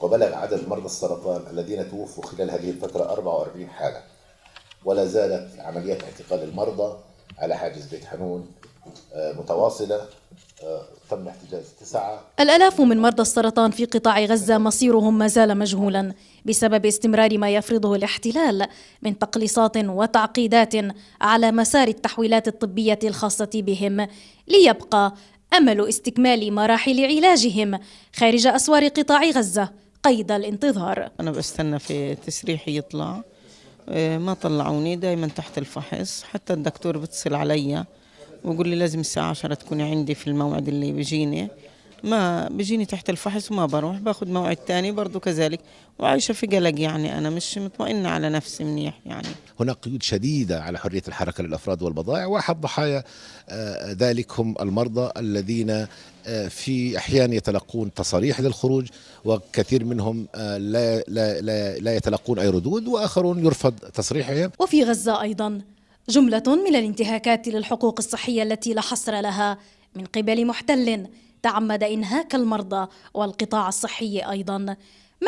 وبلغ عدد مرضى السرطان الذين توفوا خلال هذه الفترة 44 حالة ولا زالت عمليات اعتقال المرضى على حاجز بيت حنون آه، متواصلة آه، تم احتجاز تسعة الألاف من مرضى السرطان في قطاع غزة مصيرهم ما زال مجهولا بسبب استمرار ما يفرضه الاحتلال من تقليصات وتعقيدات على مسار التحويلات الطبية الخاصة بهم ليبقى أمل استكمال مراحل علاجهم خارج أسوار قطاع غزة قيد الانتظار أنا بستنى في تسريحي يطلع آه، ما طلعوني دايما تحت الفحص حتى الدكتور بتصل علي ويقول لي لازم الساعة 10 تكوني عندي في الموعد اللي بيجيني ما بيجيني تحت الفحص وما بروح باخذ موعد ثاني برضه كذلك وعايشه في قلق يعني انا مش مطمئنه على نفسي منيح يعني هناك قيود شديده على حريه الحركه للافراد والبضائع واحد ضحايا آه، ذلك هم المرضى الذين آه، في احيان يتلقون تصاريح للخروج وكثير منهم آه، لا لا لا, لا يتلقون اي ردود واخرون يرفض تصريحهم وفي غزه ايضا جمله من الانتهاكات للحقوق الصحيه التي لا حصر لها من قبل محتل تعمد إنهاك المرضى والقطاع الصحي أيضاً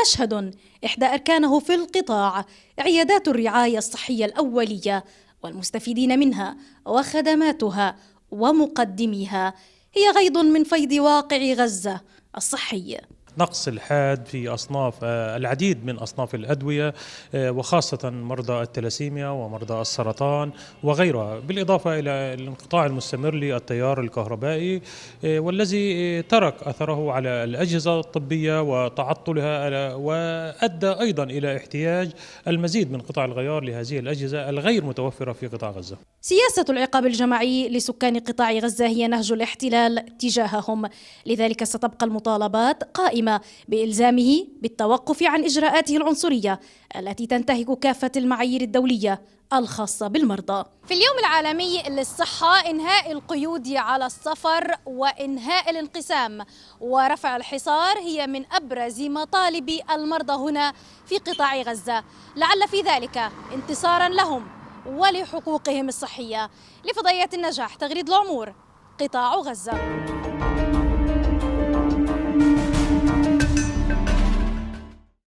مشهد إحدى أركانه في القطاع عيادات الرعاية الصحية الأولية والمستفيدين منها وخدماتها ومقدميها هي غيض من فيض واقع غزة الصحي نقص الحاد في أصناف آه، العديد من أصناف الأدوية آه، وخاصة مرضى التلاسيميا ومرضى السرطان وغيرها بالإضافة إلى الانقطاع المستمر للتيار الكهربائي آه، والذي ترك أثره على الأجهزة الطبية وتعطلها وأدى أيضا إلى احتياج المزيد من قطع الغيار لهذه الأجهزة الغير متوفرة في قطاع غزة سياسة العقاب الجماعي لسكان قطاع غزة هي نهج الاحتلال تجاههم لذلك ستبقى المطالبات قائمة المتهم بإلزامه بالتوقف عن إجراءاته العنصرية التي تنتهك كافة المعايير الدولية الخاصة بالمرضى في اليوم العالمي للصحة إنهاء القيود على السفر وإنهاء الانقسام ورفع الحصار هي من أبرز مطالب المرضى هنا في قطاع غزة لعل في ذلك انتصارا لهم ولحقوقهم الصحية لفضية النجاح تغريد العمور قطاع غزة